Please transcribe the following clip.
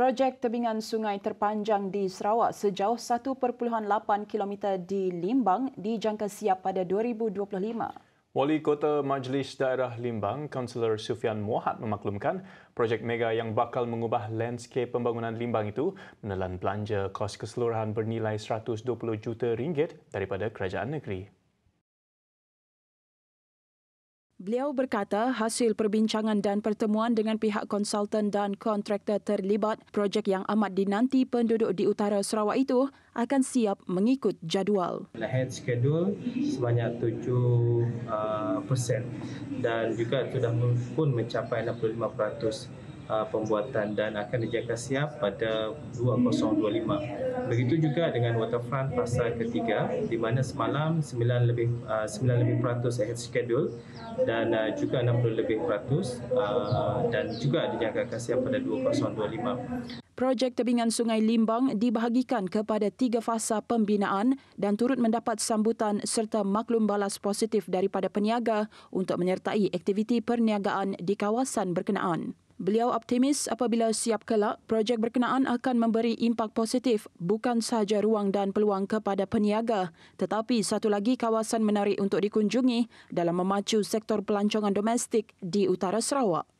Projek tebingan sungai terpanjang di Sarawak sejauh 1.8 km di Limbang dijangka siap pada 2025. Wali Kota Majlis Daerah Limbang, Kaunselor Sufian Mohat memaklumkan projek mega yang bakal mengubah landscape pembangunan Limbang itu menelan belanja kos keseluruhan bernilai 120 juta ringgit daripada kerajaan negeri. Beliau berkata hasil perbincangan dan pertemuan dengan pihak konsultan dan kontraktor terlibat projek yang amat dinanti penduduk di utara Sarawak itu akan siap mengikut jadual. Head skedul sebanyak 7% uh, persen dan juga sudah pun mencapai 65% uh, pembuatan dan akan dijaga siap pada 2025. Begitu juga dengan waterfront fasa ketiga di mana semalam 9 lebih uh, 9 lebih peratus ahead schedule dan uh, juga 60 lebih peratus uh, dan juga dijaga siap pada 2025. Projek tebingan Sungai Limbang dibahagikan kepada tiga fasa pembinaan dan turut mendapat sambutan serta maklum balas positif daripada peniaga untuk menyertai aktiviti perniagaan di kawasan berkenaan. Beliau optimis apabila siap kelak, projek berkenaan akan memberi impak positif bukan sahaja ruang dan peluang kepada peniaga, tetapi satu lagi kawasan menarik untuk dikunjungi dalam memacu sektor pelancongan domestik di utara Sarawak.